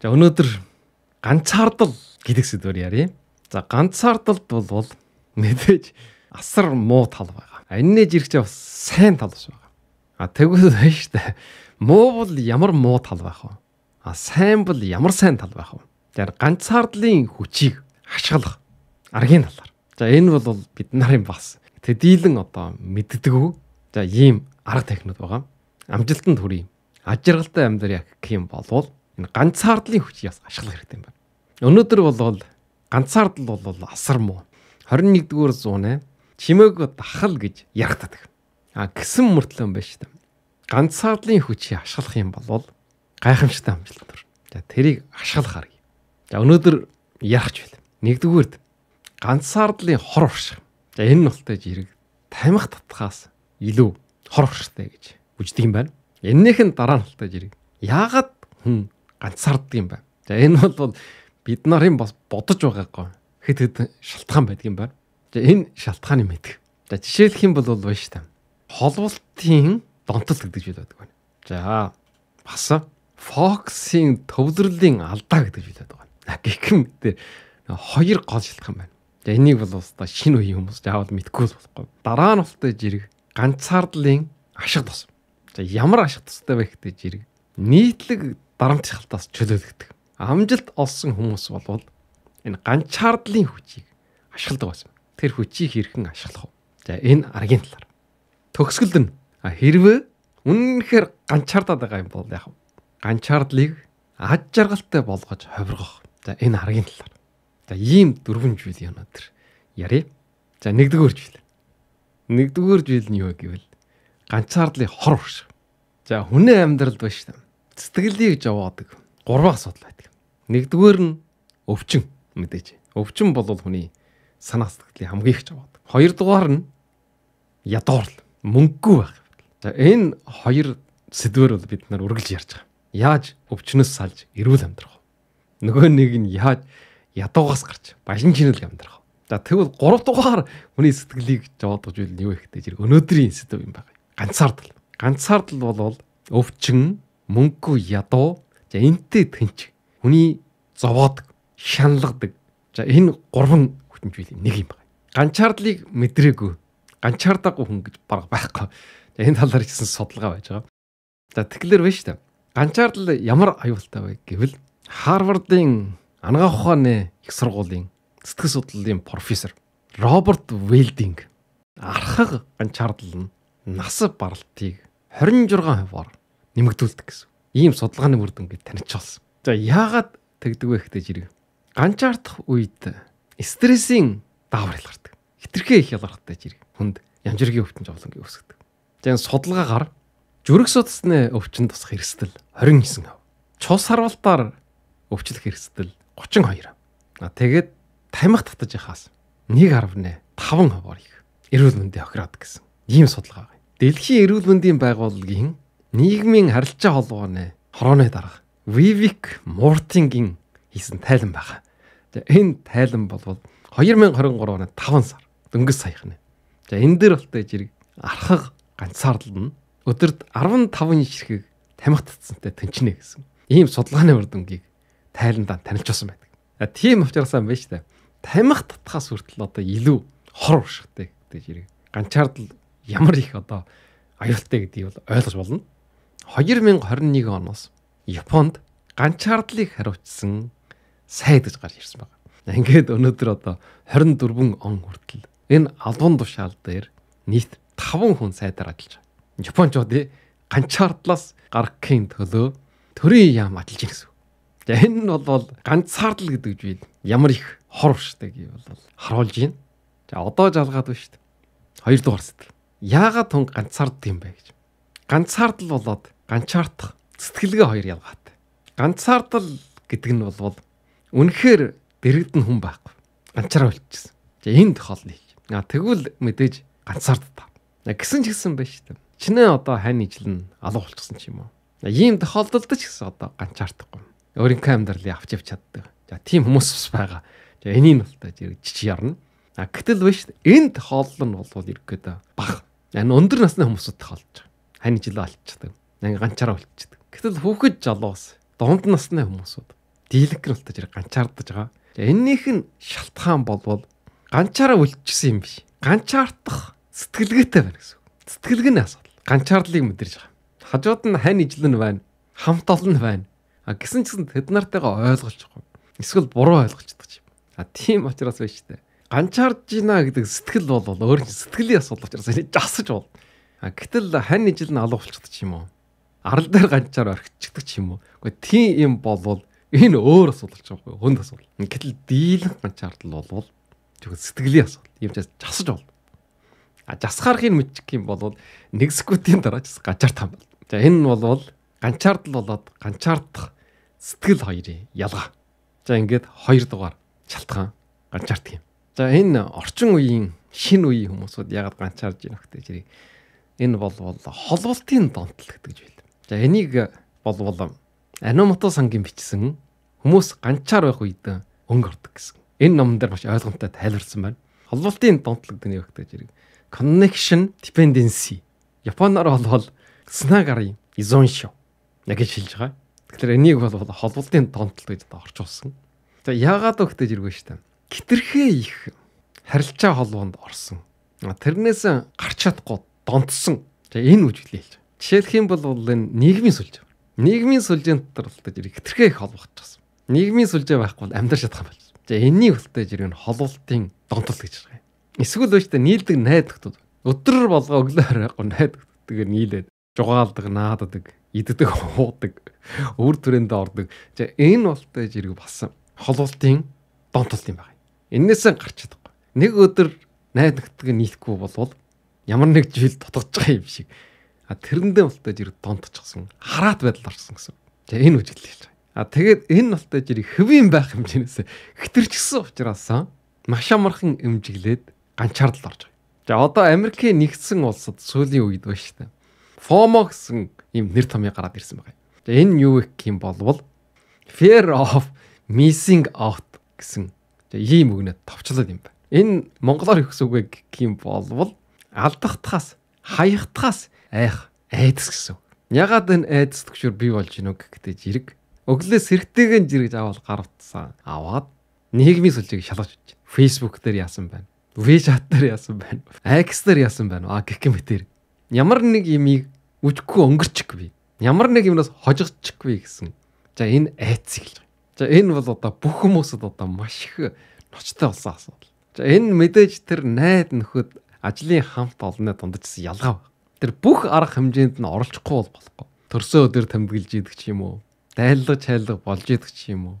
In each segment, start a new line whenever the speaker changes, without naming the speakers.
За өнөөдөр ганцаардал гэдэг сэдвээр ярив. За ганцаардалд бол мэдээж асар муу тал байгаа. Эннэж ирэхтэй бас сайн тал бас байгаа. А тэгвэл байна шүү дээ. Муу бол ямар муу тал байх вэ? А сайн бол ямар сайн тал байх вэ? Тэгэхээр ганцаардлын хүчийг ашиглах аргийн талаар. За энэ бол бид нарын бас тэдийлэн одоо мэддэггүй. За ийм арга техникуд байгаа. Амжилтанд хүрье. Ажиргалтай амьдрах гэх юм болвол энэ ганцаардлын хүч яс ашиглах хэрэгтэй юм байна. Өнөөдөр бол ганцаардл бол асар муу. 21-р зууны чимээг дахал гэж яргадаг. А гисэн мөртлөө байж та. Ганцаардлын хүчийг ашиглах юм бол гайхамшигтай амжилт төр. За тэрийг ашиглахаар. За өнөөдөр ярах ч байл. Нэгдүгээрд ганцаардлын хор урших. За энэ нь болтой зэрэг тамих татхаас илүү хор урштай гэж үждэг юм байна. Эннийх нь дараа нь болтой зэрэг яагаад хүн ганцаарддаг юм байна. За энэ бол бид нарын бас бодож байгаагүй хэд хэд шалтгаан байдаг юм байна. За энэ шалтгааны мэдх. За жишээлх юм бол байна шүү дээ. Холболтын донтол гэдэг зүйл байдаг байна. За бас Fox-ийн төвлөрлийн алдаа гэдэг зүйл байдаг байна. Гихм дээр хоёр гол шалтгаан байна. За энийг бол уста шинэ үеийн хүмүүс заавал мэдгүй л болохгүй. Дараа нь болтой жирэг ганцаардлын ашиг тус. За ямар ашиг тустай байх гэдэг жирэг нийтлэг дарамтчилтаас чөлөөлөгдөг. Амжилт олсон хүмүүс болвол энэ ганцаардлын хүчийг ашигладаг байсан. Тэр хүчийг хэрхэн ашиглах вэ? За энэ аргийн талаар. Төгсгөлд нь хэрвээ үнэнхээр ганцаардаад байгаа юм бол яах вэ? Ганцаардлыг аж жаргалтай болгож ховиргох. За энэ аргийн талаар. За ийм дөрвөн жил яна тэр ярив. За нэгдүгээр жил. Нэгдүгээр жил нь юу гэвэл ганцаардлын хор уршиг. За хүний амьдралд байна шүү дээ сэтгэлийг жаваадаг. Гурван асуудал байдаг. Нэгдүгээр нь өвчин мэдээж. Өвчин бол хүний санаа сэтгэлийн хамгийн их жаваадаг. Хоёрдугаар нь ядуурл, мөнгөгүй байх. За энэ хоёр сэдвэр бол бид нар үргэлж ярьж байгаа. Яаж өвчнөөс салж эрүүл амьдрах вэ? Нөгөө нэг нь яаж ядуугаас гарч баян чинэл амьдрах вэ? За тэгвэл гурав дугаар хүний сэтгэлийг жаваадгаж байл нь юу ихтэй зэрэг өнөөдрийн сэдв юм байна. Ганцаардл. Ганцаардл бол өвчин мөнгөгүй ядуу за энтэй тэнч хүний зовоод шаналгадаг. За энэ гурван хүчин зүйл нэг юм байна. Ганчаардлыг мэдрээгүй. Ганчаардаггүй хүн гэж баг байхгүй. За энэ талаар хийсэн судалгаа байж байгаа. За тэгэхээр биш та. Ганчаардл ямар аюултай вэ гэвэл Харвардын анагаах ухааны их сургуулийн сэтгэл судлалын профессор Роберт Вилдинг архаг ганчаардл нь нас баралтыг 26 хувиар нэмэгдүүлдэг гэсэн. Ийм судалгааны үр дүн гэж танилцуулсан. За яагаад тэгдэг вэ гэхдээ жирэг. Ганчаардах үед стрессийн даавар ялгардаг. Хитрхээ их ялгардаг жирэг. Хүнд ямжиргийн өвчин зовлонгийн үүсгэдэг. Тэгэн судалгаагаар жүрэг судасны өвчин тусах эрсдэл 29%, чус харвалтаар өвчлөх эрсдэл 32%. А тэгээд тамхи татаж яхаас 1.5% их эрүүл мэндийн охироод гэсэн ийм судалгаа байна. Дэлхийн эрүүл мэндийн байгууллагын нийгмийн харилцаа холбооны хорооны дарга Vivek Morting-ийн хийсэн тайлан байгаа. За энэ тайлан болвол 2023 оны 5 сар дөнгөж саяхан. За энэ дээр болтой зэрэг архаг ганцаарлна өдөрт 15 ширхэг тамхи татсантай тэнчнэ гэсэн. Ийм судалгааны үр дүнгийг тайландаа танилцуулсан байдаг. А тийм авчирсан байж та. Тамхи татхаас хүртэл одоо илүү хор уршигтай гэдэг зэрэг ганцаардл ямар их одоо аюултай гэдгийг бол ойлгож болно. 2021 оноос Японд ганцаардлыг хариуцсан сайд гэж гарч ирсэн байна. Ингээд өнөөдөр одоо 24 он хүртэл энэ албан тушаал дээр нийт 5 хүн сайдаар ажиллаж байгаа. Япончууд ганцаардлаас гарахын төлөө төрийн яам ажиллаж ирсэн. За энэ нь бол ганцаардл гэдэг үг бид ямар их хор штэ гэе бол харуулж байна. За одоо жалгаад байна штэ. Хоёрдугаар сэдв. Яагаад тун ганцаард юм бэ гэж ганцаардл болоод ганчаардах сэтгэлгээ хоёр ялгаатай. Ганцаардл гэдэг нь бол үнэхээр дэрэгдэн хүн байхгүй. Ганчаар болчихсон. За энэ тохиолдол их. А тэгвэл мэдээж ганцаард та. Гисэн ч гисэн байж та. Чинээ одоо хань ижлэн алга болчихсон ч юм уу. Ийм тохиолдолд ч гэсэн одоо ганчаардахгүй. Өөрийнхөө амьдралыг авч явж чаддаг. За тийм хүмүүс бас байгаа. За энийг бол та жижиг ярна. А гэтэл биш энэ тохиолдол нь бол ерөөхдөө баг. Энэ өндөр насны хүмүүсд тохиолдож хань жил олчдаг. Ингээ ганчаараа олчдаг. Гэтэл хүүхэд жолоос донд насны хүмүүсүүд дийлэнх болтож ирэх ганчаардаж байгаа. Эннийх нь шалтгаан болвол ганчаараа үлчсэн юм биш. Ганчаардах сэтгэлгээтэй байна гэсэн. Сэтгэлгээний асуудал. Ганчаардлыг мэдэрж байгаа. Хажууд нь хань ижлэн байна. Хамт олон байна. А гисэн ч гэсэн тэд нартайгаа ойлголцохгүй. Эсвэл буруу ойлгочдаг юм. А тийм учраас байж тээ. Ганчаарж гинэ гэдэг сэтгэл бол өөр сэтгэлийн асуудал учраас энэ жасж бол А гэтэл хань ижил нь алга болчихдог ч юм уу? Арал дээр ганчаар орхичдаг ч юм уу? Уу тийм юм болвол энэ өөр асуулт ч байхгүй хүнд асуулт. Гэтэл дийлэн ганчаар л болвол зөвхөн сэтгэлийн асуулт. Юм жас жасж бол. А жасхаарх юм мэдчих юм болвол нэг секундын дараа жас ганчаар там. За энэ нь болвол ганчаард л болоод ганчаардах сэтгэл хоёрын ялгаа. За ингээд хоёр дугаар шалтгаан ганчаард юм. За энэ орчин үеийн шин үеийн хүмүүсүүд яг ганчаарж ийнх гэдэг зэрэг Энэ болвол холболтын донтол гэдэг жийл. За энийг болвол Анамото сангийн бичсэн хүмүүс ганчаар байх үед өнгө ордог гэсэн. Энэ номон дээр маш ойлгомжтой тайлбарсан байна. Холболтын донтол гэдэг нь юу гэдэг жирэг. Connection dependency. Японоор болвол снагари изоншо. Яг хэлж байгаа. Тэгэхээр энийг бол холболтын донтол гэж одоо орчуулсан. За яагаад вэ гэдэг жирэг штэ. Хитрхээ их харилцаа холбоонд орсон. Тэрнээс гарч чадахгүй донтсон. Тэгээ энэ үжиглээ хэлж. Жишээлх юм бол энэ нийгмийн сүлжээ. Нийгмийн сүлжээнд таралтаж ирэх хэтэрхээ их холбогдчихсон. Нийгмийн сүлжээ байхгүй бол амьдрал чадах юм байна. Тэгээ энэний хөлтэй жирийн холуултын донтол гэж байгаа юм. Эсвэл үүштэй нийлдэг найдагтуд. Өдрөр болгоо өглөө харахгүй найдагтдгээр нийлээд жугаалдаг, наадаг, иддэг, уудаг, өвөр түрээндээ ордог. Тэгээ энэ болтой жирийг бас холуултын донтол юм байна. Эннээс гарч чадахгүй. Нэг өдөр найдагтдг нийлэхгүй болвол ямар нэг жил тотгож байгаа юм шиг. А тэрэндээ болтой жир донтчихсан. Хараат байдал орсон гэсэн. Тэгээ энэ үжил хэлж байгаа. А тэгээд энэ болтой жир хэвэн байх хэмжээс хэтэрчсэн учраас маш амархан эмжиглээд ганчаардал орж байгаа. За одоо Америкийн нэгдсэн улсад сүүлийн үед ба штэ. FOMO гэсэн юм нэр томьёо гараад ирсэн байгаа. За энэ юу гэх юм болвол fear of missing out гэсэн ийм үгнээ товчлол юм байна. Энэ монголоор юу гэсэн үг вэ гэх юм болвол алдахтахаас хаягтахаас айх айдас гэсэн. Ягаад энэ айдас төгшөр бий болж гинөө гэхдээ зэрэг өглөөс сэрэгтэйгэн зэрэг заавал гарвцсан. Аваад нийгмийн сүлжээг шалгаж өгч. Facebook дээр яасан байна. WeChat дээр яасан байна. X дээр яасан байна. А гэх юм дээр. Ямар нэг имийг үжиггүй өнгөрчихгүй. Ямар нэг юмнаас хожигчихгүй гэсэн. За энэ айц эхэлж байна. За энэ бол одоо бүх хүмүүсд одоо маш их ночтой болсон асуудал. За энэ мэдээж тэр найд нөхөд ажлын хамт олонны дундчсан ялгаа байна. Тэр бүх арга хэмжээнд нь оролцохгүй бол болохгүй. Төрсөө өдөр тэмдэглэж идэх ч юм уу, дайлга чайлга болж идэх ч юм уу,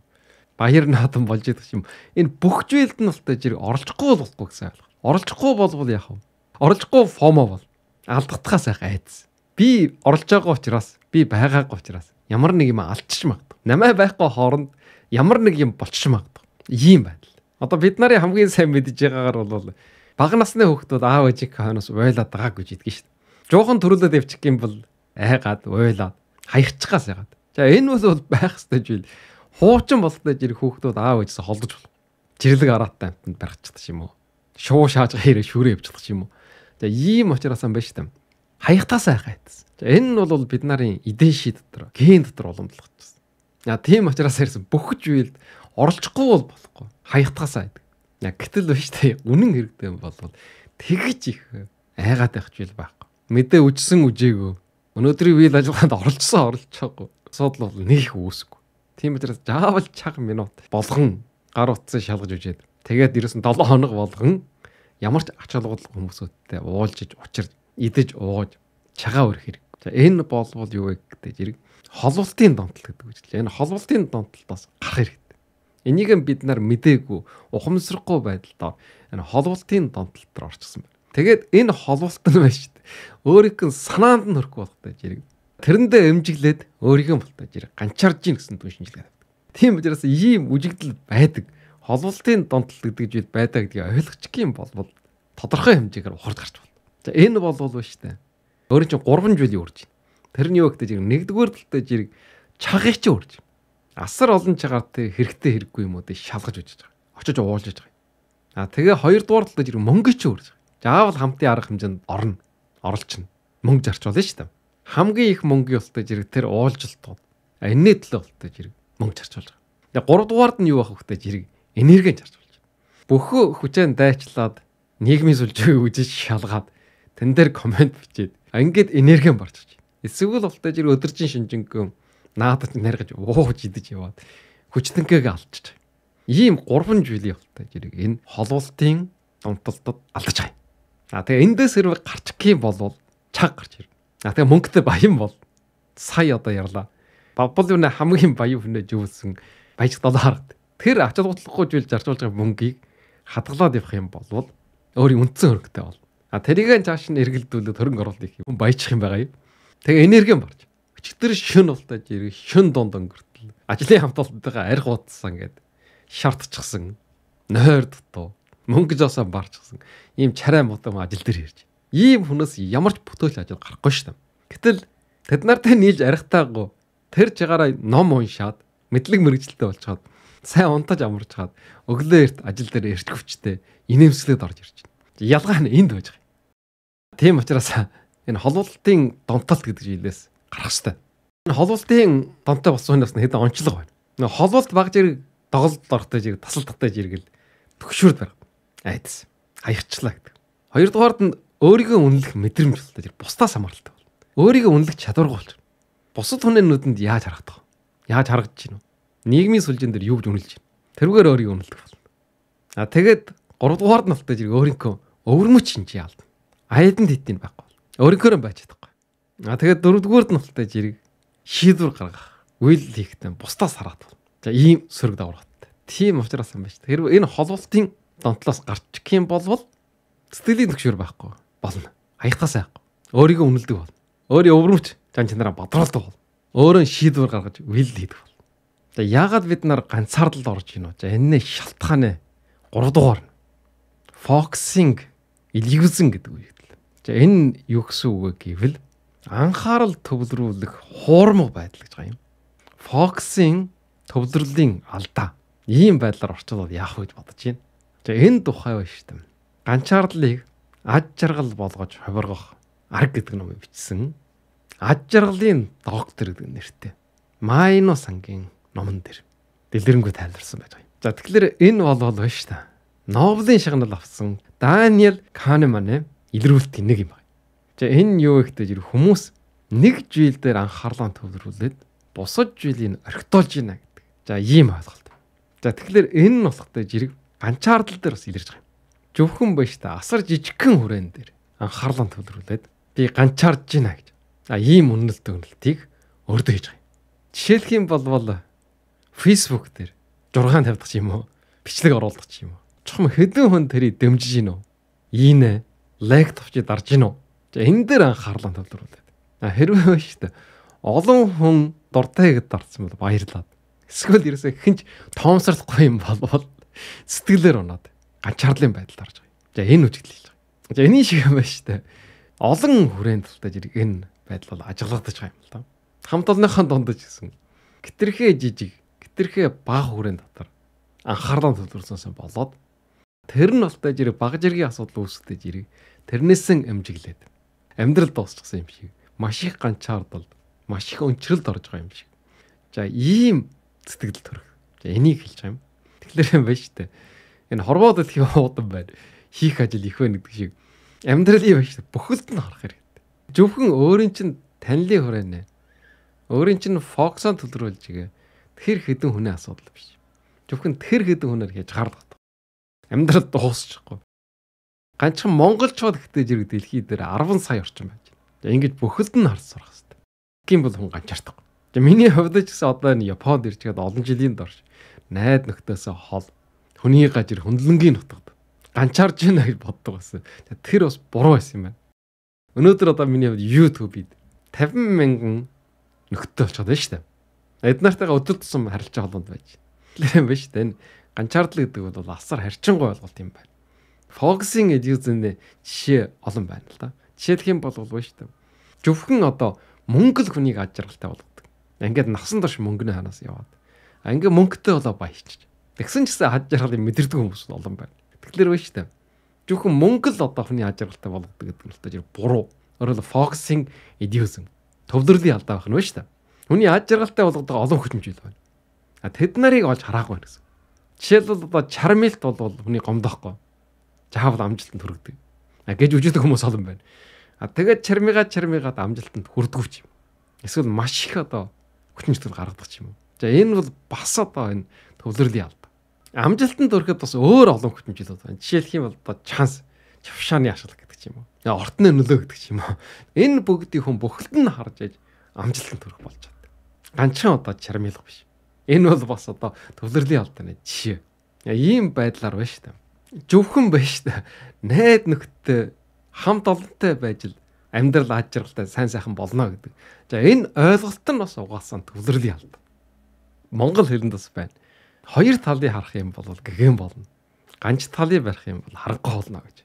баяр наадам болж идэх ч юм. Энэ бүх зүйлд нь болтой зэрэг оролцохгүй бол болохгүй гэсэн ойлгох. Оролцохгүй болвол яах вэ? Оролцохгүй фомо бол алдагдахаас их айдас. Би оролж байгаа учраас, би байгаагүй учраас ямар нэг юм алдчих магадгүй. Намаа байхгүй хооронд ямар нэг юм болчих магадгүй. Ийм байна. Одоо бид нарын хамгийн сайн мэдж байгаагаар бол бага насны хүүхдүүд аав ээжийг хойноос уйлаад байгааг гэж идэг шүү дээ. Жуухан төрөлөд явчих юм бол айгаад уйлаад хаягчгаас ягаад. За энэ бол бол байх ёстой зүйл. Хуучин болтой жирэх хүүхдүүд аав ээжээс холдож болох. Жирлэг араатай амтнд баргачихдаг юм уу? Шуу шааж хэрэг шүрээ явчихдаг юм уу? За ийм учраас юм байна шүү дээ. Хаягтаас айхаадс. За энэ нь бол бид нарын эдэн ший дотор, ген дотор уламжлагдчихсан. За тийм учраас ярьсан бүх зүйлд оролцохгүй бол болохгүй. Хаягтаас айдаг. Яг гэтэл биш тэ үнэн хэрэгтэй болвол тэгж их айгаад байх зүйл байхгүй. Мэдээ үжсэн үжээгөө. Өнөөдрийг үйл ажиллагаанд оролцсон оролцоогүй. Асуудал бол нэг их үүсэхгүй. Тийм учраас жаавал чаг минут болгон гар утсан шалгаж үжээд тэгээд ерөөсөн 7 хоног болгон ямар ч ач холбогдолгүй хүмүүстэй уулжиж учирж идэж ууж чагаа өрөх хэрэг. За энэ болвол юу вэ гэдэг зэрэг холболтын донтол гэдэг үг жилье. Энэ холболтын донтолтоос гарах хэрэг. Энийг бид нар мдээгүй ухамсарахгүй байдалд энэ холболтын донтолд төр орчихсон байна. Тэгээд энэ холболт нь байна шүү дээ. Өөрийнх нь санаанд нь хөрөхгүй болох гэж яриг. Тэрэндээ эмжиглээд өөрийнхөө болтож яриг. Ганчарж гин гэсэн түн шинжилгээ тавьдаг. Тийм учраас ийм үжигдэл байдаг. Холболтын донтол гэдэг зүйл байдаг гэдгийг ойлгочих юм бол тодорхой хэмжээгээр ухард гарч болно. За энэ бол бол шүү дээ. Өөрөөр чинь 3 жилийн үрж. Тэр нь юу гэдэг чинь нэгдүгээр талтай зэрэг чагыг чи үрж асар олон чагаар тэр хэрэгтэй хэрэггүй юм уу гэж шалгаж үжиж байгаа. Очиж уулж иж байгаа. А тэгээ хоёрдугаар талд жирийн мөнгө ч өөрж байгаа. Заавал хамтын арга хэмжээнд орно. Оролцно. Мөнгө зарчуулна шүү дээ. Хамгийн их мөнгөний устдаж зэрэг тэр уулжилтууд. А энэний төлөө устдаж зэрэг мөнгө зарчуулж байгаа. Тэгээ гуравдугаард нь юу авах хөхтэй зэрэг энерги зарчуулж байгаа. Бүх хүчээр дайчлаад нийгмийн сүлжээг үзэж шалгаад тэн дээр комент бичээд ингээд энерги барчиж. Эсвэл устдаж зэрэг өдөржин шинжэнгөө наадад наргаж ууж идэж яваад хүчтэнхээг алдчих. Ийм 3 жилийн болтой зэрэг энэ холуултын донтолдод алдчих. А тэгээ эндээс хэрвээ гарчих юм бол чанга гарч ирнэ. А тэгээ мөнгөтэй баян бол сая одоо ярьла. Бабл юуны хамгийн баян хүнээ живүүлсэн баяж долоо харагд. Тэр ач холбогдлохгүй жил зарцуулж байгаа мөнгийг хадгалаад явах юм бол өөрийн үндсэн хөрөгтэй бол. А тэрийг цааш нь эргэлдүүлээд хөрөнгө оруулалт хийх юм баяжчих юм байгаа юм. Тэгээ энерги барж. Өчигдөр шөн ултаж ирэх, шөн донд өнгөртөл. Ажлын хамт олонтойгоо арх уудсан гэд шартчихсан. Нойр дутуу. Мөнгө жоосоо барчихсан. Ийм чарай мутам ажил дээр ирж. Ийм хүнээс ямар ч бүтээл ажил гарахгүй шүү дээ. Гэтэл тэд нартай нийлж архтаагүй. Тэр жагаараа ном уншаад мэдлэг мэрэгчлээ болчиход сайн унтаж амарч хаад өглөө эрт ажил дээр эрт хүчтэй инээмсэглээд орж ирж байна. Ялгаа нь энд байж байгаа. Тийм учраас энэ холуултын донтолт гэдэг зүйлээс гарах хэрэгтэй. Холуултын донтой болсон хүн бас хэдэн онцлог байна. Нэг холуулт багж ирэг тоглолт орохтой зэрэг тасал татаж иргэл төгшөрд байга. Айдас. Хаяхчлаа гэдэг. Хоёрдугаард нь өөрийгөө үнэлэх мэдрэмж болтой зэрэг бусдаас хамааралтай болно. Өөрийгөө үнэлэх чадваргүй болж. Бусад хүний нүдэнд яаж харагдах вэ? Яаж харагдаж гинүү? Нийгмийн сүлжээн дээр юу гэж үнэлж байна? Тэрвгээр өөрийгөө үнэлдэг болно. А тэгээд гуравдугаард нь болтой зэрэг өөрийнхөө өвөрмөч шинж яална. Айдан тэтгэн байхгүй. Өөрийнхөө нь байж чадахгүй. А тэгээд дөрөвдүгээр нь болтой жирэг шийдвэр гаргах, үйл хийхтэй бусдаас хараад. За ийм сөрөг даврагтай. Тийм учраас юм байна шүү. Хэрвээ энэ холболтын донтлоос гарч гэх юм бол сэтгэлийн төгшөр байхгүй болно. Хаягтаас байхгүй. Өөрийгөө үнэлдэг бол. Өөрийн өвөрмөч зан чанараа бодруулдаг бол. Өөрөө шийдвэр гаргаж үйл хийдэг бол. За яагаад бид нар ганцаардалд орж гинөө? За энэ нь шалтгаан ээ. 3 дугаар нь. Фоксинг, illusion гэдэг үг юм. За энэ юу гэсэн үг вэ гэвэл анхаарал төвлөрүүлэх хуурмаг байдал гэж байгаа юм. Фоксын төвлөрлийн алдаа. Ийм байдлаар орчуулаад яах вэ гэж бодож байна. Тэгээ энэ тухай байна шүү дээ. Ганчаарлыг ад жаргал болгож хувиргах арга гэдэг нэмийг бичсэн. Ад жаргалын доктор гэдэг нэртэй. Майно сангийн номон дээр дэлгэрэнгүй тайлбарсан байж байгаа юм. За тэгэхээр энэ болвол байна шүү дээ. Нобелийн шагналыг авсан Даниэл Канеманы илрүүлэлт нэг юм. Тэгээ энэ юу ихтэй жир хүмүүс нэг жил дээр анхаарлаа төвлөрүүлээд бусад жилийг орхитуулж байна гэдэг. За ийм ойлголт. За тэгэхээр энэ нь болохтой жирэг ганцаардал дээр бас илэрж байгаа юм. Зөвхөн биш та асар жижигхэн хүрээн дээр анхаарлаа төвлөрүүлээд би ганцаарж байна гэж. За ийм үнэлт үнэлтийг өрдөө хийж байгаа юм. Жишээлх юм болвол Facebook дээр жургаан тавьдаг ч юм уу, бичлэг оруулдаг ч юм уу. Чухам хэдэн хүн тэрийг дэмжиж гинөө. Ийм лайк товч дарж гинөө За энэ дээр анхаарлаа төвлөрүүлээд. Хэрвээ байна шүү дээ. Олон хүн дуртай гэдээ дарсан бол баярлаад. Эсвэл ерөөсөө хинч тоомсорлохгүй юм болвол сэтгэлээр унаад ганчаарлын байдалд орж байгаа. За энэ үтгэл хийж байгаа. За энэний шиг юм байна шүү дээ. Олон хүрээнд тултаж ирэх энэ байдал бол ажиглагдаж байгаа юм л да. Хамт олныхон дундаж гисэн. Гитрхээ жижиг, гитрхээ бага хүрээнд дотор анхаарлаа төвлөрсөнсөн болоод тэр нь болтой зэрэг баг зэргийн асуудал үүсгэж ирэг. Тэрнээс нь эмжиглээд амьдрал дуусчихсан юм шиг. Маш их ганчаардал, маш их өнчрөлд орж байгаа юм шиг. За ийм сэтгэл төрөх. За энийг хэлж байгаа юм. Тэгэхээр юм байна шүү дээ. Энэ хорвоод их уудан байна. Хийх ажил их байна гэдэг шиг. Амьдралын биш бүхэлд нь харах хэрэгтэй. Зөвхөн өөрийн чинь танилын хураана. Өөрийн чинь фокусоо төлрүүлж игээ. Тэр хэдэн хүний асуудал биш. Зөвхөн тэр хэдэн хүнээр хийж гардаг. Амьдрал дуусчихгүй ганцхан монголчууд гэдэг зэрэг дэлхий дээр 10 сая орчим байж байна. За ингэж бүхэлд нь харц сурах хэрэгтэй. Гин бол хүн ганчаардахгүй. За миний хувьд ч гэсэн одоо энэ Японд ирчихэд олон жилийн дорш найд нөхдөсөө хол хүний гажир хөндлөнгийн нутагд ганчаарж байна гэж боддог байсан. Тэр бас буруу байсан юм байна. Өнөөдөр одоо миний хувьд YouTube-д 50 мянган нөхдөд болчиход байна шүү дээ. Эднартайгаа өдөр тусам харилцаа холбоонд байж. Тэлэм биш дээ. Ганчаардлага гэдэг бол асар харьчингүй ойлголт юм байна focusing гэдэг үгэнд жишээ олон байна л да. Жишээлх юм бол болов шүү дээ. Зөвхөн одоо мөнгө л хүнийг аж аргалтай болгодог. Ингээд навсан дорш мөнгөний ханаас яваад. А ингээд мөнгөтэй болоо баячиж. Тэгсэн чигсээ аж аргалыг мэдэрдэг хүмүүс олон байна. Тэгэхээр байна шүү дээ. Зөвхөн мөнгө л одоо хүний аж аргалтай болгодог гэдэг нь л тоо буруу. Өөрөөр focusing идиүсэн. Төвлөрлийн алдаа байна шүү дээ. Хүний аж аргалтай болгодог олон хүчмжил байна. А тэд нарыг олж хараагүй гэсэн. Жишээлбэл одоо чармилт бол хүний гомдохгүй жаавал амжилтанд хүрэгдэг. А гэж үжигдэх хүмүүс олон байна. А тэгээд чармигаа чармигаад амжилтанд хүрдэгч юм. Эсвэл маш их одоо хүчин зүйл гаргадаг юм. За энэ бол бас одоо энэ төвлөрлийн алба. Амжилтанд хүрэхэд бас өөр олон хүчин зүйл байна. Жишээлх юм бол одоо чанс, чавшааны ашиг гэдэг юм. Я ортны нөлөө гэдэг юм. Энэ бүгдийг хүн бүхэлд нь харж аж амжилтанд хүрэх болж чаддаг. Ганцхан одоо чармилах биш. Энэ бол бас одоо төвлөрлийн албаны жишээ. Ийм байдлаар байна шүү дээ. Зөвхөн биш та. Найд нөхдөд хамт олонтой байж л амьдрал аз жаргалтай сайн сайхан болно гэдэг. За энэ ойлголт нь бас угаасан төвлөрлийн алд. Монгол хэрэнд бас байна. Хоёр талыг харах юм бол гэгэн болно. Ганц талыг барих юм бол харахгүй болно гэж.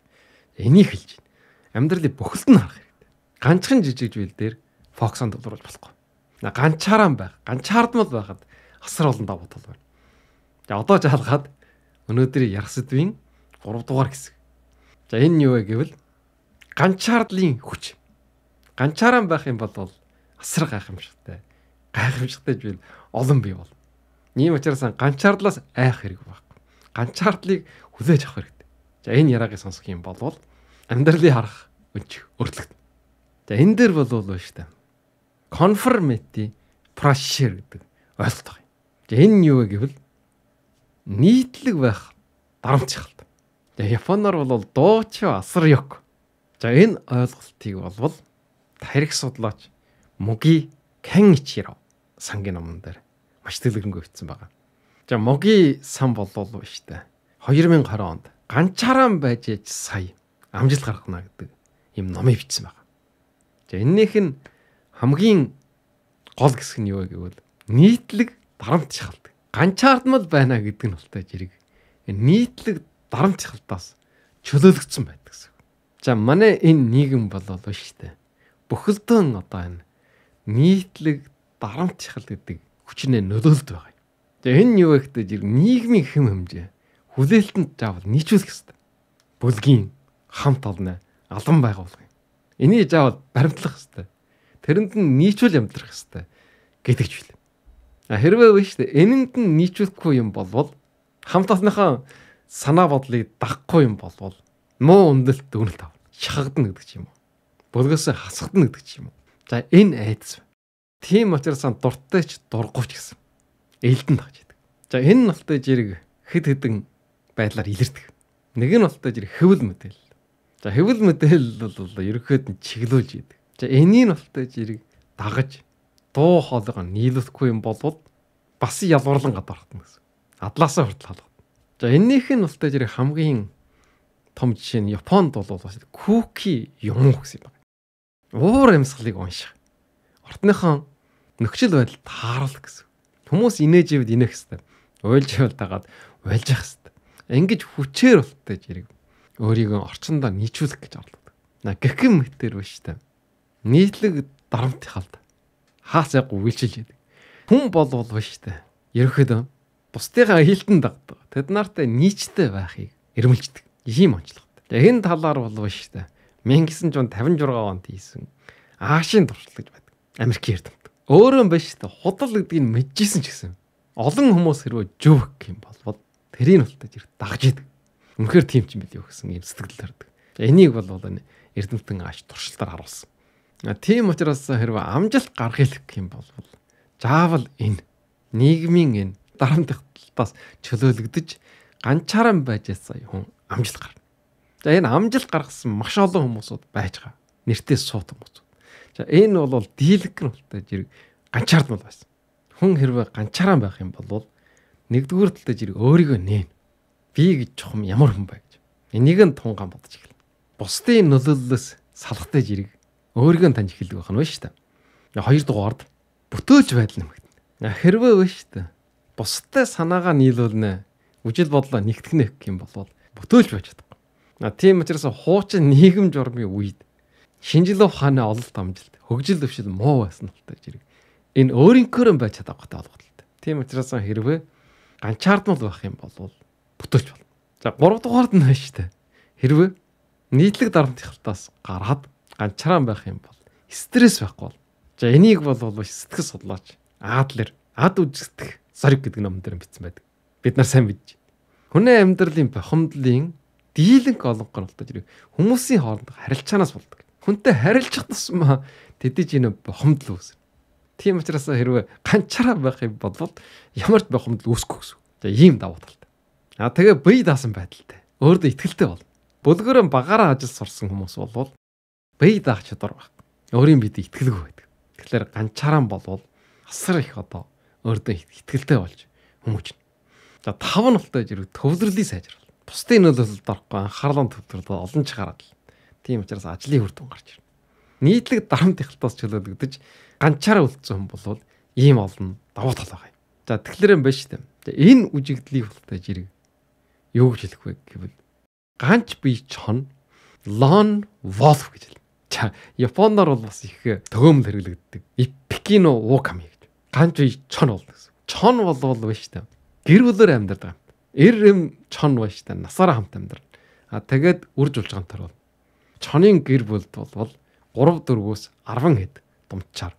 Энийг хэлж байна. Амьдралыг бүхэлд нь харах хэрэгтэй. Ганцхан жижиг зүйл дээр фокусан төвлөрүүлж болохгүй. На ганцаараа байх, ганцаардмал байхад асар олон давуу тал байна. За одоо жаалгаад өнөөдрийн ярах сэдвийн 3 дугаар хэсэг. За энэ нь юу вэ гэвэл ганцаардлын хүч. Ганцаараа байх юм бол асар гайхамшигтай. Гайхамшигтай зүйл олон бий бол. Ийм учраас ганцаардлаас айх хэрэг байна. Ганцаардлыг хүлээж авах хэрэгтэй. За энэ яриагийг сонсох юм бол амьдралыг харах өнч өөрчлөгдөн. За энэ дээр бол уу штэ. Conformity pressure гэдэг ойлголт байна. За энэ нь юу вэ гэвэл нийтлэг байх дарамтчил. Тэгээ японоор бол дуучи асар ёк. За энэ ойлголтыг болвол тарих судлаач Муги Кэничиро сангийн номон дээр маш дэлгэрэнгүй бичсэн байгаа. За Моги сан болвол биш үү? 2020 онд ганчаараа байж ээж сая амжилт гаргана гэдэг юм номыг бичсэн байна. За эннийх нь хамгийн гол хэсэг нь юу вэ гэвэл нийтлэг дарамт шахалт. Ганчаардмал байна гэдэг нь болтой зэрэг. Нийтлэг дарамт хилдаас чөлөөлөгдсөн байдаг гэсэн. За манай энэ нийгэм бол л штэ. Бүхэлдэн одоо энэ нийтлэг дарамт хил гэдэг хүчнээ нөлөөлд байгаа. Тэгээ энэ юу вэ гэдэг чинь нийгмийн хэм хэмжээ хүлээлтэнд заавал нийцүүлэх хэрэгтэй. Бүлгийн хамт олно алан байгуулгын. Энийг заавал баримтлах хэрэгтэй. Тэрэнд нь нийцүүл ямтрах хэрэгтэй гэдэг ч билээ. А хэрвээ биш тэ энэнд нь нийцүүлэхгүй юм болвол хамт олныхоо санаа бодлыг дагахгүй юм болвол муу өндөлт дүнэлт авна. Шахагдана гэдэг ч юм уу. Бүлгээс хасагдана гэдэг ч юм уу. За энэ айдас. Тийм учраас дуртай ч дургуйч гэсэн. Элдэн тагж идэг. За энэ налтай жирэг хэд хэдэн байдлаар илэрдэг. Нэг нь болтой жирэг хэвэл модель. За хэвэл модель бол ерөөхдөө чиглүүлж идэг. За энийг болтой жирэг дагаж дуу хоолойгоо нийлүүлэхгүй юм бол бас ялгуурлан гадархтана гэсэн. Адлаасаа хүртэл халах. За эннийх нь устдаж ирэх хамгийн том жишээ нь Японд бол бас күүки юм уу гэсэн юм байна. Уур амьсгалыг унших. Ортныхон нөхцөл байдал таарал гэсэн. Хүмүүс инээж ивэл инэх хэвээр. Уйлж ивэл дагаад уйлж явах хэвээр. Ингиж хүчээр устдаж ирэх. Өөрийгөө орчиндоо нийцүүлэх гэж оролдог. На гэгэн мэтэр биш та. Нийтлэг дарамт хаалт. Хаасаа гуйлчилж яадаг. Хүн бол бол биш та. Ерөөхдөө бусдынхаа хилтэнд дагдаг тэд нартай нийцтэй байхыг эрмэлждэг. Ийм онцлогтой. Тэгээ энэ талаар болов штэ. 1956 онд хийсэн аашийн туршлага гэж байдаг. Америкийн эрдэмт. Өөрөө биш штэ. Худал гэдгийг мэдчихсэн ч гэсэн олон хүмүүс хэрвээ жөвх юм болвол тэрийг болтож ирд дагж идэг. Үнэхээр тийм ч юм билий өгсөн юм сэтгэл төрдөг. Энийг бол эрдэмтэн ааш туршилтаар харуулсан. Тийм учраас хэрвээ амжилт гаргах юм бол заавал энэ нийгмийн энэ дарамт талбаас чөлөөлөгдөж ганчаараа байж байгаа хүн амжилт гарна. За энэ амжилт гаргасан маш олон хүмүүсүүд байж байгаа. Нэртээ суут хүмүүс. За энэ бол дийлэгэн болтой зэрэг ганчаардмал байсан. Хүн хэрвээ ганчаараа байх юм бол нэгдүгээр талдаа зэрэг өөрийгөө нээн. Би гэж чухам ямар хүн бай гэж. Энийг нь тунгаан бодож эхэлнэ. Бусдын нөлөөллөс салхтай зэрэг өөрийгөө таньж эхэлдэг байх нь байна шүү дээ. Хоёр дугаард бүтөөж байдал нэмэгдэнэ. Хэрвээ байна шүү дээ бусдад санаагаа нийлүүлнэ. Үжил бодлоо нэгтгэнэ гэх юм бол бүтөөлж байж чадахгүй. На тийм учраас хуучин нийгэм журмын үед шинжлэх ухааны ололт амжилт хөгжил дэвшил муу байсан талтай зэрэг энэ өөрийнхөө байж чадахгүй таалгалтай. Тийм учраас хэрвээ ганчаардмал байх юм бол бүтөөлж болно. За 3 дугаард нь байна шүү дээ. Хэрвээ нийтлэг дарамт хялтаас гараад ганчраан байх юм бол стресс байхгүй бол. За энийг бол сэтгэл судлаач Адлер ад үзэгдэх Зориг гэдэг номон дээр бичсэн байдаг. Бид нар сайн мэдж байна. Хүний амьдралын бухимдлын дийлэнх олон гонолтож ирэх хүмүүсийн хоорондох харилцаанаас болдог. Хүнтэй харилцах тусмаа тэдэж энэ бухимдал үүснэ. Тийм учраас хэрвээ ганчараа байх юм бодвол ямар ч бухимдал үүсэхгүй гэсэн. За ийм давуу талтай. А тэгээ бие даасан байдалтай. Өөрөө ихтгэлтэй бол. Бүлгэрэн багаараа ажил сурсан хүмүүс болвол бие даах чадвар байх. Өөрийн бид ихтгэлгүй байдаг. Тэгэхээр ганчараа болвол асар их одоо өөртөө ихтгэлтэй болж хүмүүжнэ. За тав нь болтой жирүү төвлөрлийг сайжруулна. Бусдын нь бол дорохгүй анхаарлын төвлөрдөө олон ч гараад л. Тийм учраас ажлын үр дүн гарч ирнэ. Нийтлэг дарамт ихталтаас чөлөөлөгдөж ганчаараа үлдсэн хүн бол ийм олно давуу тал байгаа юм. За тэгэхээр юм байна шүү дээ. За энэ үжигдлийг болтой жирэг юу гэж хэлэх вэ гэвэл ганч бие чон лон волф гэж хэлнэ. За японоор бол бас их э, төгөөмөл хэрэглэгддэг. Ипкино ууками ганжи чон бол гэсэн. Чон болвол биш та. Гэр бүлээр амьдардаг. Эр эм чон байж та. Насаараа хамт амьдарна. А тэгээд үрж болж байгаа нь бол чонын гэр бүлд бол 3 4-өөс 10 хэд думчаар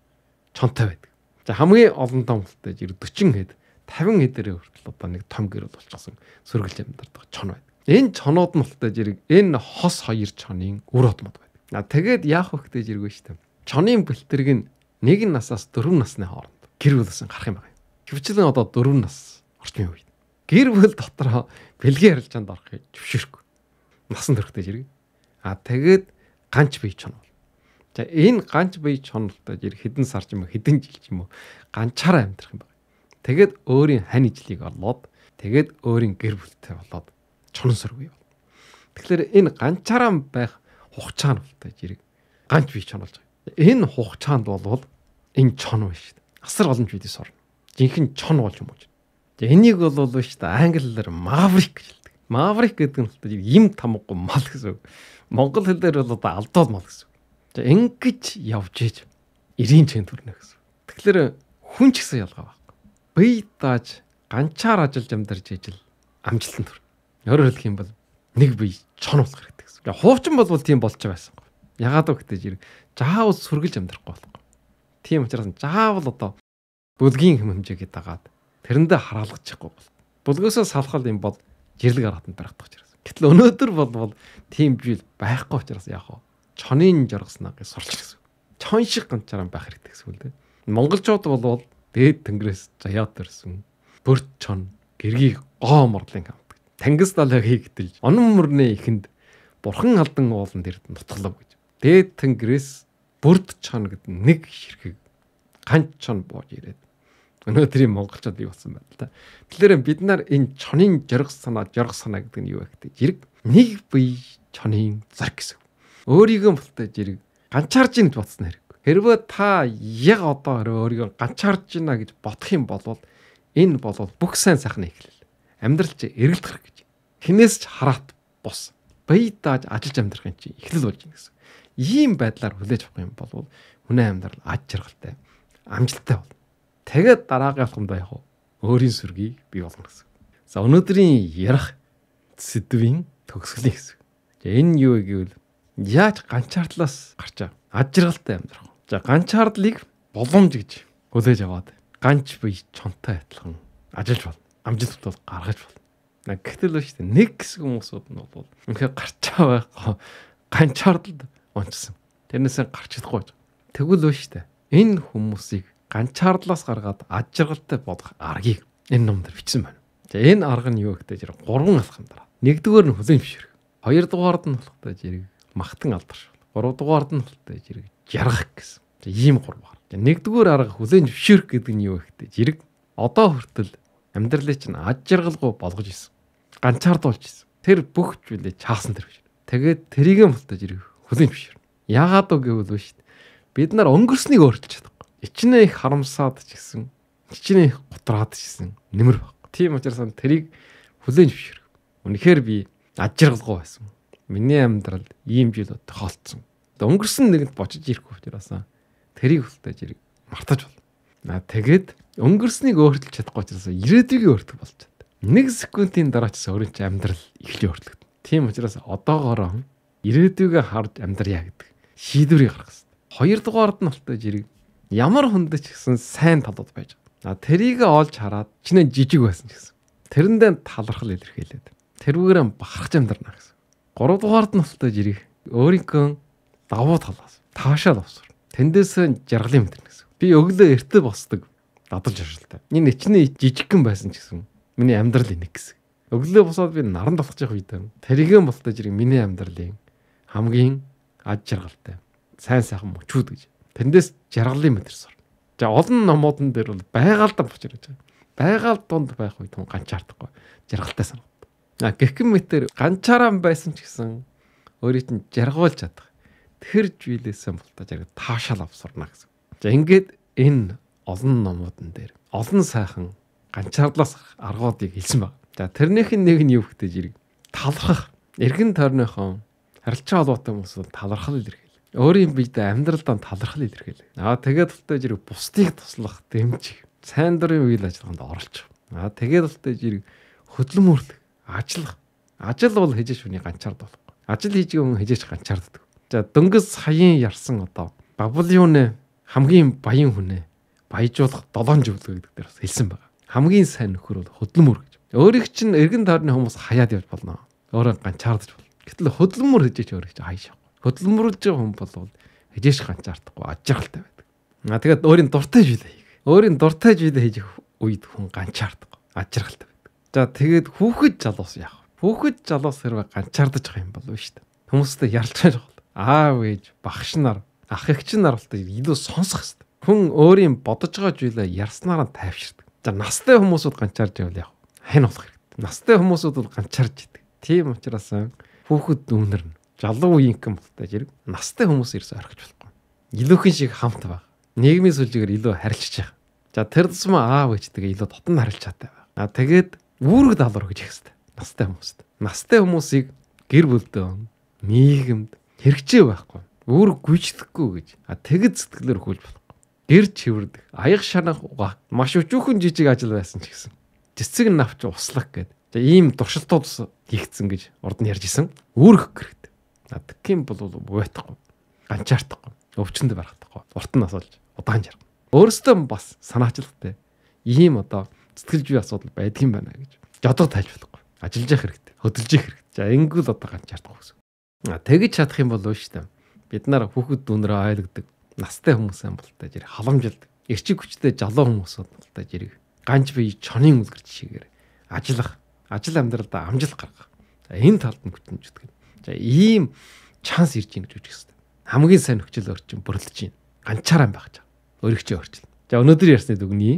чонтой байдаг. За хамгийн олон том болтой 40 хэд 50 хэдэрээ хүртэл одоо нэг том гэр бол болчихсон сөргөлж амьдардаг чон байдаг. Энэ чонууд нь болтой зэрэг энэ хос хоёр чонын өр отмод байдаг. А тэгээд яах вэ гэдэг зэрэг шүү дээ. Чонын бэлтэрэг нь 1 насаас 4 насны хооронд гэр бүлсэн гарах юм байна. Хөвчлэн одоо 4 нас орчмын үед. Гэр бүл дотор бэлгийн харилцаанд орохыг зөвшөөрөхгүй. Насан төрхтэй зэрэг. А тэгээд ганч бие чонол. За энэ ганч бие чонолтой зэрэг хэдэн сар ч юм уу хэдэн жил ч юм уу ганчаараа амьдрах юм байна. Тэгээд өөрийн хань ижлийг олоод тэгээд өөрийн гэр бүлтэй болоод чонн сөргүй бол. Тэгэхээр энэ ганчаараа байх хугацаанд бол та зэрэг ганч бие чонолж байгаа. Энэ хугацаанд болвол энэ чон биш шүү дээ асар олон ч бидэс орно. Жинхэнэ чон болж юм уу. Тэгээ энийг бол биш та англиар maverick гэж хэлдэг. Maverick гэдэг нь бол юм тамгагүй мал гэсэн үг. Монгол хэлээр бол одоо алдаад мал гэсэн үг. Тэгээ ингэж явж ийж эрийн чэн төрнө гэсэн. Тэгэхээр хүн ч гэсэн ялгаа байхгүй. Бие дааж ганцаар ажиллаж амьдарч ижил амжилттай төр. Өөрөөр хэлэх юм бол нэг бие чон болох хэрэгтэй гэсэн. Хуучин бол тийм болж байсан. Ягаад вэ гэдэг чинь жаавс сүргэлж амьдрахгүй болох Тийм учраас заавал одоо бүлгийн хэмжээгээ дагаад тэрэндээ хараалгачихгүй бол бүлгөөсөө салхал юм бол жирлэг араатанд барагдах учраас. Гэтэл өнөөдөр бол тийм жийл байхгүй учраас яг хоо чонын жаргаснаа гэж сурч гэсэн. Чон шиг гончараа байх хэрэгтэй гэсэн үг л дээ. Монголчууд бол дээд тэнгэрээс заяат төрсөн бөрт чон гэргий гоо морлын хамт. Тангис далайг хийгдэлж онон мөрний ихэнд бурхан алдан ууланд эрдэн нутглав гэж. Дээд тэнгэрээс бүрд чон гэдэг нэг хэрхийг ганц чон бууж ирээд өнөөдрийн монголчууд юу болсон байна та. Тэгэхээр бид нар энэ чонын жорго санаа жорго санаа гэдэг нь юу вэ гэдэг зэрэг нэг бие чонын зэрэг гэсэн. Өөрийгөө болтой зэрэг ганчаарж ин бодсон хэрэг. Хэрвээ та яг одоо өөрийгөө ганчаарж ина гэж бодох юм бол энэ бол бүх сайн сайхны эхлэл. Амьдрал чи эргэлдэх гэж. Хинээс ч хараат бус. Бие дааж ажиллаж амьдрахын чи эхлэл болж байна гэсэн ийм байдлаар хүлээж авах юм бол хүний амьдрал аж жаргалтай амжилттай бол. Тэгээд дараагийн алхамд байх уу? Өөрийн сүргийг бий болно гэсэн. За өнөөдрийн ярих сэдвийн төгсгөлийн хэсэг. Энэ юу гэвэл яаж ганцаардлаас гарч аж жаргалтай амьдрах. За ганцаардлыг боломж гэж хүлээж аваад ганц бие чонтой адилхан ажиллаж болно. Амжилт бол гаргаж болно. Гэтэл л шүү дээ. Нэг хэсэг хүмүүсүүд нь бол үнэхээр гарчаа байхгүй ганцаардлд унтсан. Тэрнээсээ гарч чадахгүй. Тэгвэл үү штэ. Энэ хүмүүсийг ганцаардлаас гаргаад аж жаргалтай бодох аргийг энэ номдэр бичсэн байна. За энэ арга нь юу гэдэг чинь гурван алхам дараа. Нэгдүгээр нь хүлэн зөвшөөрөх. Хоёрдугаард нь болох тааж ирэг магтан алдарш. Гуравдугаард нь болох тааж ирэг жаргах гэсэн. За ийм гурван арга. Нэгдүгээр арга хүлэн зөвшөөрөх гэдэг нь юу гэдэг чинь ирэг одоо хүртэл амьдралыг чинь аж жаргалгүй болгож исэн. Ганцаардуулж исэн. Тэр бүх зүйлээ чаасан тэр биш. Тэгээд тэрийг юм болтож ирэх Хүлийн биш. Яагаад вэ гэвэл биш. Бид нар өнгөрснийг өөрчилж чадахгүй. Ичнээ их харамсаад ч гэсэн, ичнээ их гутраад ч гэсэн нэмэр баг. Тийм учраас тэрийг хүлээн зөвшөөрөх. Үнэхээр би ажиргалгүй байсан. Миний амьдралд ийм жил бод холцсон. Өнгөрсөн нэгэнд бочиж ирэхгүй тэр басна. Тэрийг хүлээж ирэх мартаж бол. Аа тэгээд өнгөрснийг өөрчилж чадахгүй учраас ирээдүйг өөртөх болж чад. Нэг секундын дараа ч гэсэн өөрийн амьдрал эхлээ өөрчлөгдөв. Тийм учраас одоогоороо ирээдүйгээ харж амьдрья гэдэг шийдвэрийг гаргах хэрэгтэй. Хоёрдугаард нь болтой зэрэг ямар хүнд ч гэсэн сайн талууд байж байгаа. А тэрийг олж хараад чинээ жижиг байсан ч гэсэн тэрэндээ талархал илэрхийлээд тэрүүгээрээ бахархж амьдрна гэсэн. Гуравдугаард нь болтой зэрэг өөрийнхөө давуу талаас таашаал авсар. Тэндээс жаргалын мэдэрнэ гэсэн. Би өглөө эртээ босдог дадалж ашигтай. Энэ ичний жижигхэн байсан ч гэсэн миний амьдрал энийг гэсэн. Өглөө босоод би наран талхаж явах үед тэрийг болтой зэрэг миний амьдралын хамгийн ад жаргалтай сайн сайхан мөчүүд гэж. Тэрнээс жаргалын матерс орно. За олон номуудын дээр бол байгальдан бочор гэж байна. Байгаль донд байх үед хүн ганцаардахгүй жаргалтай санагдав. А гихгэн метр ганцаараа байсан ч гэсэн өөрийг нь жаргуулж чадах. Тэр жилээсээ болтаж яг таашаал авсарна гэсэн. За ингээд энэ олон номуудын дээр олон сайхан ганцаардлаас аргуудыг хэлсэн байна. За тэрнийх нь нэг нь юу гэхтэй зэрэг талрах эргэн тойрныхон харилцаа холбоотой хүмүүс бол талархал илэрхийлээ. Өөрийн биед амьдралдаа талархал илэрхийлээ. Аа тэгээд болтой зэрэг бусдыг туслах, дэмжих, сайн дурын үйл ажиллагаанд оролцох. Аа тэгээд болтой зэрэг хөдөлмөрлөх, ажиллах. Ажил бол хийж шүний ганцаард болохгүй. Ажил хийж хүн хийж ганцаарддаг. За дөнгөс хаян ярсан одоо Бабилоны хамгийн баян хүнээ баяжуулах 7 зөвлөгөө гэдэг дээр бас хэлсэн байна. Хамгийн сайн нөхөр бол хөдөлмөр гэж. Өөрийг чинь эргэн тойрны хүмүүс хаяад явж болно. Өөрөө ганцаардж болно. Гэтэл хөдөлмөр хийж ч өөр гэж хайш. Хөдөлмөрж байгаа хүн бол хэжээш ганцаардахгүй ажралтай байдаг. Аа тэгээд өөрийн дуртай жилээ хийх. Өөрийн дуртай жилээ хийж үед хүн ганцаардахгүй ажралтай байдаг. За тэгээд хүүхэд залуус яах вэ? Хүүхэд залуус хэрвээ ганцаардаж байгаа юм бол биш үү? Хүмүүстэй ярилцж байгаа бол аав ээж багш нар ах эгч нар болтой илүү сонсох хэв. Хүн өөрийн бодож байгаа зүйлээ ярснараа тайвширдаг. За настай хүмүүсүүд ганцаарч явал яах вэ? Хань болох хэрэгтэй. Настай хүмүүсүүд бол ганцаарч идэг. Тийм учраас Хүүхэд дүүнэрнэ. Жалуу үеийн юм бол та зэрэг настай хүмүүс ерөөсөөр орхиж болохгүй. Илүүхэн шиг хамт баг. Нийгмийн сүлжээгээр илүү харилцаж байгаа. За тэр тусмаа аав гэждэг илүү дотн харилцаатай байна. А тэгээд үүрэг даалгавар гэж ихстэй. Настай хүмүүст. Настай хүмүүсийг гэр бүлдөө нийгэмд хэрэгжээ байхгүй. Үүрэг гүйцэтгэхгүй гэж. А тэгэд сэтгэлээр хүлж болохгүй. Гэр чивэрдэг, аяг шанах угаа маш өчүүхэн жижиг ажил байсан ч гэсэн. Цэцэг навч услах гэд Тэгээ ийм туршилтууд хийгдсэн гэж урд нь ярьж исэн. Үүрэх хэрэгтэй. Надгийн бол уйтахгүй. Ганчаардахгүй. Өвчнөд барахдахгүй. Урт нь асуулж удаан жарах. Өөрөөсөө бас санаачлалтай. Ийм одоо сэтгэлж бие асуудал байдаг юм байна гэж. Жодго тайлж болохгүй. Ажиллаж явах хэрэгтэй. Хөдөлж явах хэрэгтэй. За ингүүл одоо ганчаардахгүй гэсэн. А тэгж чадах юм бол ууш та. Бид нар хүүхэд дүнрээ ойлгодог. Настай хүмүүс юм бол та жирэг халамжилдаг. Эрчиг хүчтэй жалуу хүмүүс бол та жирэг ганч бие чонын үлгэр жишээгээр ажиллах ажил амьдралдаа амжилт гаргах. За энэ талд нь хөтлөмж гэдэг. За ийм шанс ирж ийн гэж үжих хэвээр. Хамгийн сайн нөхцөл орчин бүрлдэж байна. Ганчаараа байгаж байгаа. Өөрөгчөө орчил. За өнөөдөр ярьсны дүгнээ.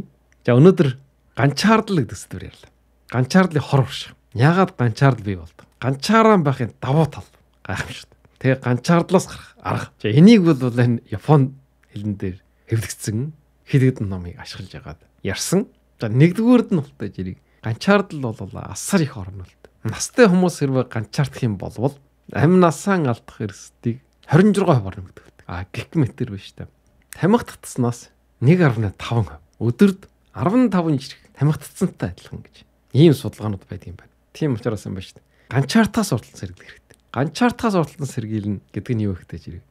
За өнөөдөр ганчаардл гэдэг сэдвээр ярьлаа. Ганчаардлыг хор урших. Яагаад ганчаардл бий болдог? Ганчаараа байхын давуу тал гайхамшигт. Тэгээ ганчаардлаас гарах арга. За энийг бол энэ Япон хэлэн дээр хэвлэгдсэн хэд хэдэн номыг ашиглаж ягаад ярьсан. За нэгдүгээрд нь болтой зэрэг ганчаард л бол асар их орно л дээ. Настай хүмүүс хэрвээ ганчаардах юм болвол амь насаан алдах эрсдийг 26% нэмэгдэх. А гэх метр биш та. Тамхи татснаас 1.5% өдөрт 15 жирэх тамхи татсантай адилхан гэж. Ийм судалгаанууд байдаг юм байна. Тийм учраас юм ба шүү дээ. Ганчаартаас урталсан сэргийл хэрэгтэй. Ганчаартаас урталсан сэргийлнэ гэдэг нь юу хэрэгтэй жирэг.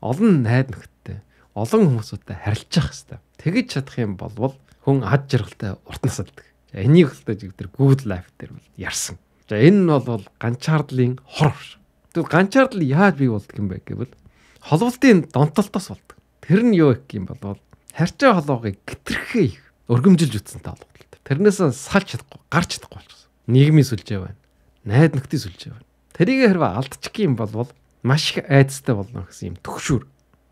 Олон найд нөхөдтэй, олон хүмүүстэй харилцах хэрэгтэй. Тэгж чадах юм бол хүн ад жаргалтай уртнасалдаг. Энийг л дэж бид Good Life дээр бол ярьсан. За энэ нь бол ганчаардлын хор. Тэгвэл ганчаардл яаж бий болдг юм бэ гэвэл холболтын донтолтоос болдог. Тэр нь юу гэх юм бол харьцаа холоогыг гитрэхээ их өргөмжилж үтсэнтэй холбогдлоо. Тэрнээс нь салж чадахгүй, гарч чадахгүй болчихсон. Нийгмийн сүлжээ байна. Найд нөхдийн сүлжээ байна. Тэрийг хэрвээ алдчих юм бол маш их айдастай болно гэсэн юм төгшүр.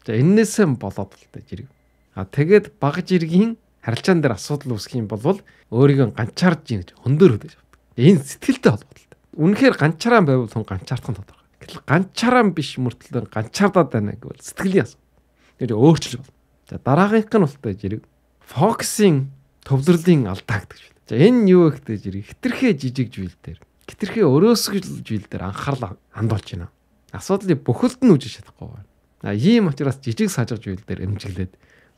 За эннээсээ болоод л дэж ирэг. А тэгээд багж иргийн харилцаан дээр асуудал үүсэх юм бол өөрийгөө ганцаарж ийн гэж хөндөр хөдөөж авдаг. Энэ сэтгэлтэй холбоотой. Үнэхээр ганцаараа байвал хүн ганцаардах нь тодорхой. Гэтэл ганцаараа биш мөртлөө ганцаардаад байна гэвэл сэтгэлийн асуудал. Тэр өөрчлөл бол. За дараагийнх нь болтой жирэг. Фоксинг төвлөрлийн алдаа гэдэг чинь. За энэ юу ихтэй жирэг. Хитрхээ жижиг зүйл дээр. Хитрхээ өрөөсгөл зүйл дээр анхаарал хандуулж байна. Асуудлыг бүхэлд нь үжиж чадахгүй байна. А ийм учраас жижиг сажиг зүйл дээр эмжиглээд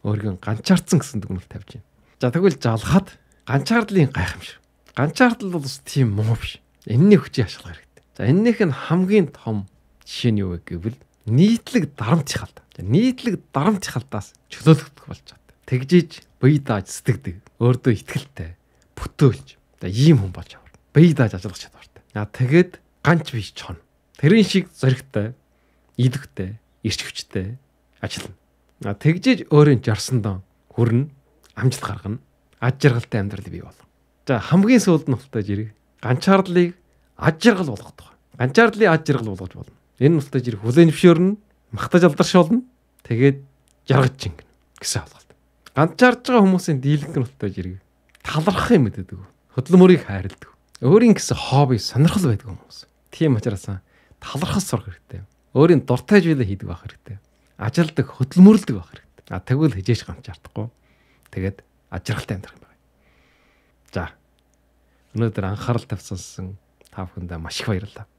өөрийгөө ганцаардсан гэсэн дүгнэлт тавьж байна. За тэгвэл жалхаад ганцаардлын гайхамшиг. Ганцаардл бол бас тийм муу биш. Энийний хүчийг ашиглах хэрэгтэй. За эннийх нь хамгийн том жишээ нь юу вэ гэвэл нийтлэг дарамт халт. Нийтлэг дарамт халтаас чөлөөлөгдөх болж байгаа. Тэгжиж бие дааж сэтгэдэг. Өөртөө ихтгэлтэй, бүтөөлж. За ийм хүн болж аварна. Бие дааж ажиллах чадвартай. Аа тэгээд ганц биш чон. Тэрэн шиг зоригтой, идэвхтэй, ирч хүчтэй ажиллана тэгжиж өөрийн жарсандаа хүрнэ, амжилт гаргана, аж жаргалтай амьдрал бий болно. За хамгийн сүүлд нь уултаж ирэх ганцаардлыг аж жаргал болгодог. Ганцаардлыг аж жаргал болгож болно. Энэ уултаж ирэх хүлээнвшөөрн, магтаж алдарш болно. Тэгээд жаргаж чинь гэсэн ойлголт. Ганцаарж байгаа хүмүүсийн дийлэнх нь уултаж ирэх талрах юм гэдэг. Хөдөлмөрийг хайрладаг. Өөрийн гэсэн хобби сонирхол байдаг хүмүүс. Тийм учраас талархах сурах хэрэгтэй. Өөрийн дуртай зүйлээ хийдэг байх хэрэгтэй ажилдаг, хөдөлмөрлөдөг байх хэрэгтэй. А тэгвэл хижээч гамчаардахгүй. Тэгээд ажиргалтай амьдрах юм байна. За. Өнөөдөр анхаарал тавьсан та бүхэндээ маш их баярлалаа.